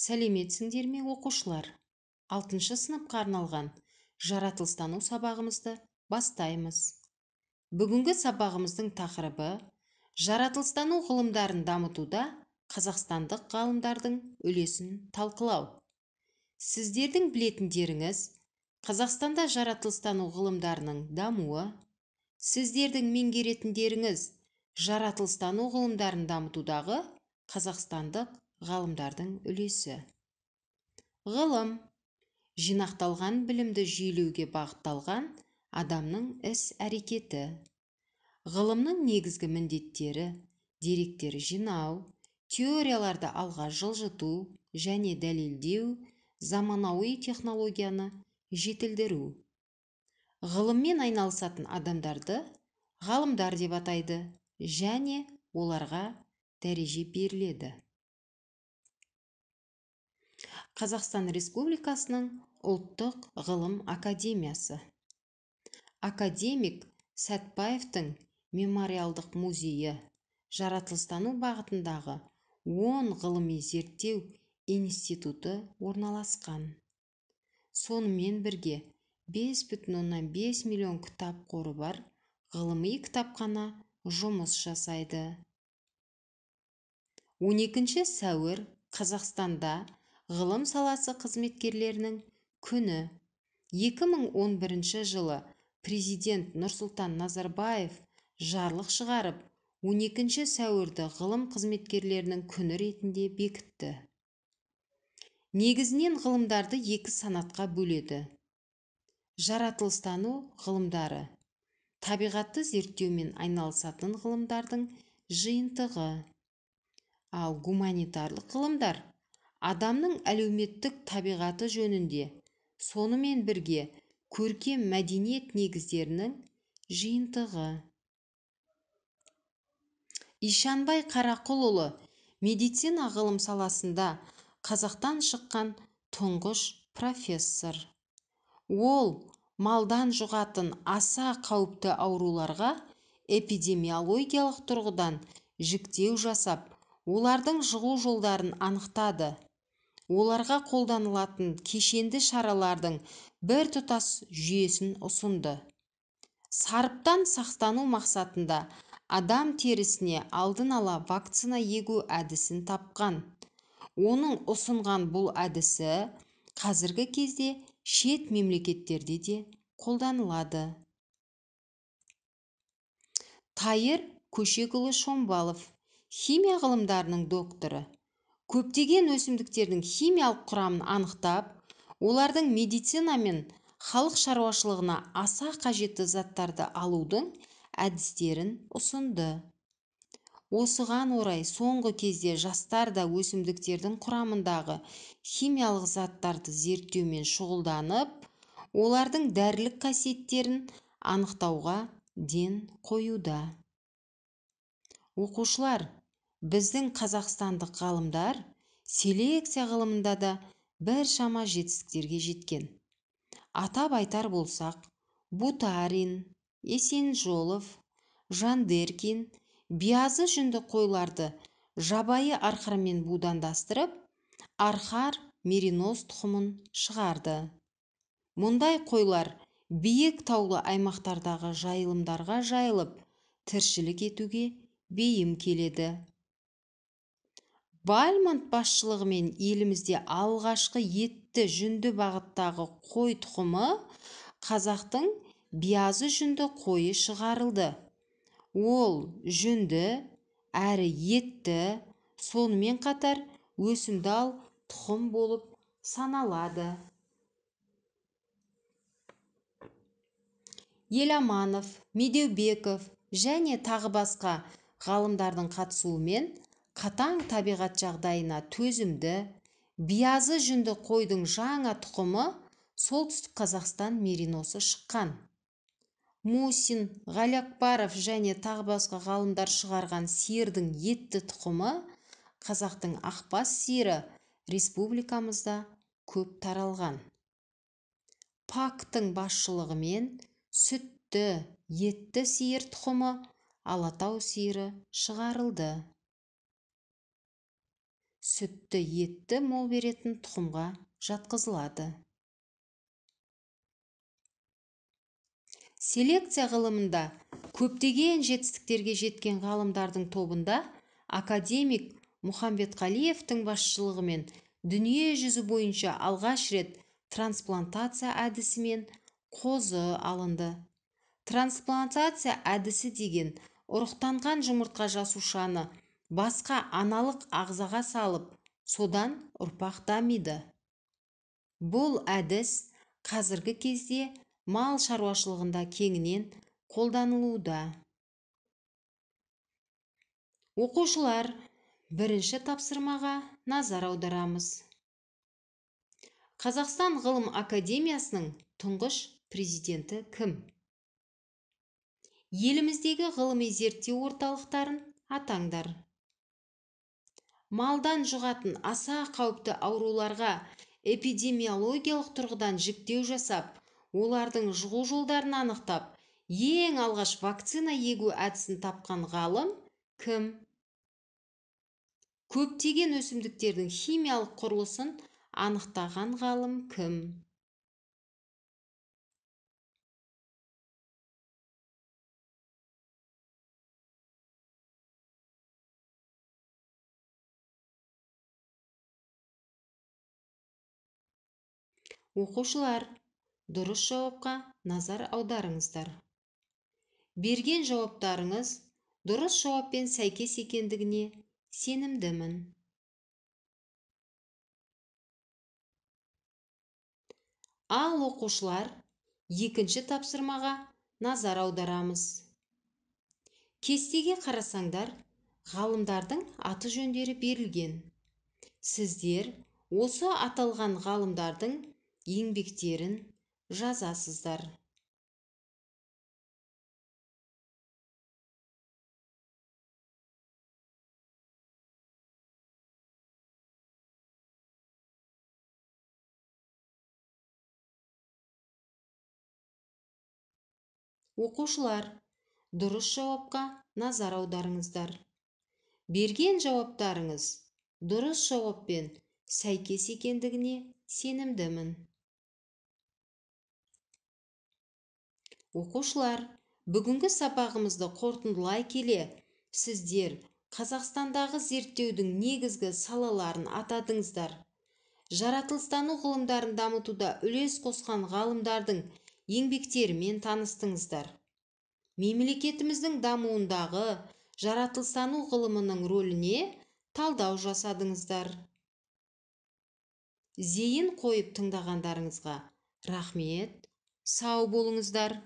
сәлеметсіңдер ме оқушылар алтыншы сыныпқа арналған жаратылыстану сабағымызды бастаймыз бүгінгі сабағымыздың тақырыбы жаратылыстану ғылымдарын дамытуда қазақстандық ғалымдардың үлесін талқылау сіздердің білетіндеріңіз қазақстанда жаратылыстану ғылымдарының дамуы сіздердің меңгеретіндеріңіз жаратылыстану ғылымдарын дамытудағы қазақстандық ғалымдардың үлесі ғылым жинақталған білімді жүйелеуге бағытталған адамның іс әрекеті ғылымның негізгі міндеттері деректер жинау теорияларды алға жылжыту және дәлелдеу заманауи технологияны жетілдіру ғылыммен айналысатын адамдарды ғалымдар деп атайды және оларға дәреже беріледі қазақстан республикасының ұлттық ғылым академиясы академик сәтбаевтың мемориалдық музейі жаратылыстану бағытындағы он ғылыми зерттеу институты орналасқан сонымен бірге 5,5 миллион кітап қоры бар ғылыми кітапхана жұмыс жасайды 12 сәуір қазақстанда ғылым саласы қызметкерлерінің күні 2011 мың жылы президент нұрсұлтан назарбаев жарлық шығарып он екінші сәуірді ғылым қызметкерлерінің күні ретінде бекітті негізінен ғылымдарды екі санатқа бөледі жаратылыстану ғылымдары табиғатты зерттеумен айналысатын ғылымдардың жиынтығы ал гуманитарлық ғылымдар адамның әлеуметтік табиғаты жөнінде сонымен бірге көркем мәдениет негіздерінің жиынтығы ишанбай қарақұлұлы медицина ғылым саласында қазақтан шыққан тұңғыш профессор ол малдан жұғатын аса қауіпті ауруларға эпидемиологиялық тұрғыдан жіктеу жасап олардың жұғу жолдарын анықтады оларға қолданылатын кешенді шаралардың біртұтас жүйесін ұсынды сарыптан сақтану мақсатында адам терісіне алдын ала вакцина егу әдісін тапқан оның ұсынған бұл әдісі қазіргі кезде шет мемлекеттерде де қолданылады тайыр көшекұлы шомбалов химия ғылымдарының докторы көптеген өсімдіктердің химиялық құрамын анықтап олардың медицина мен халық шаруашылығына аса қажетті заттарды алудың әдістерін ұсынды осыған орай соңғы кезде жастар да өсімдіктердің құрамындағы химиялық заттарды зерттеумен шұғылданып олардың дәрілік қасиеттерін анықтауға ден қоюда оқушылар біздің қазақстандық ғалымдар селекция ғылымында да біршама жетістіктерге жеткен атап айтар болсақ бутарин есенжолов жандеркин биязы жүнді қойларды жабайы арқармен будандастырып арқар меринос тұқымын шығарды мұндай қойлар биік таулы аймақтардағы жайылымдарға жайылып тіршілік етуге бейім келеді Бальмонт басшылығымен елімізде алғашқы етті жүнді бағыттағы қой тұқымы қазақтың биязы жүнді қойы шығарылды ол жүнді әрі етті сонымен қатар өсімдал тұқым болып саналады еламанов медеубеков және тағы басқа ғалымдардың қатысуымен қатаң табиғат жағдайына төзімді биязы жүнді қойдың жаңа тұқымы солтүстік қазақстан мериносы шыққан мусин ғалиакбаров және тағы басқа ғалымдар шығарған сиырдың етті тұқымы қазақтың ақбас сиыры республикамызда көп таралған пактың басшылығымен сүтті етті сиыр тұқымы алатау сиыры шығарылды сүтті етті мол беретін тұқымға жатқызылады селекция ғылымында көптеген жетістіктерге жеткен ғалымдардың тобында академик мұхамбетқалиевтің басшылығымен дүние жүзі бойынша алғаш рет трансплантация әдісімен қозы алынды трансплантация әдісі деген ұрықтанған жұмыртқа жасушаны басқа аналық ағзаға салып содан ұрпақ дамиды бұл әдіс қазіргі кезде мал шаруашылығында кеңінен қолданылуда оқушылар бірінші тапсырмаға назар аударамыз қазақстан ғылым академиясының тұңғыш президенті кім еліміздегі ғылыми зерттеу орталықтарын атаңдар малдан жұғатын аса қауіпті ауруларға эпидемиологиялық тұрғыдан жіктеу жасап олардың жұғу жолдарын анықтап ең алғаш вакцина егу әдісін тапқан ғалым кім көптеген өсімдіктердің химиялық құрылысын анықтаған ғалым кім оқушылар дұрыс жауапқа назар аударыңыздар берген жауаптарыңыз дұрыс жауаппен сәйкес екендігіне сенімдімін ал оқушылар екінші тапсырмаға назар аударамыз кестеге қарасаңдар ғалымдардың аты жөндері берілген сіздер осы аталған ғалымдардың еңбектерін жазасыздар оқушылар дұрыс жауапқа назар аударыңыздар берген жауаптарыңыз дұрыс жауаппен сәйкес екендігіне сенімдімін оқушылар бүгінгі сабағымызды қорытындылай келе сіздер қазақстандағы зерттеудің негізгі салаларын атадыңыздар жаратылыстану ғылымдарын дамытуда үлес қосқан ғалымдардың еңбектерімен таныстыңыздар мемлекетіміздің дамуындағы жаратылыстану ғылымының рөліне талдау жасадыңыздар зейін қойып тыңдағандарыңызға рахмет сау болыңыздар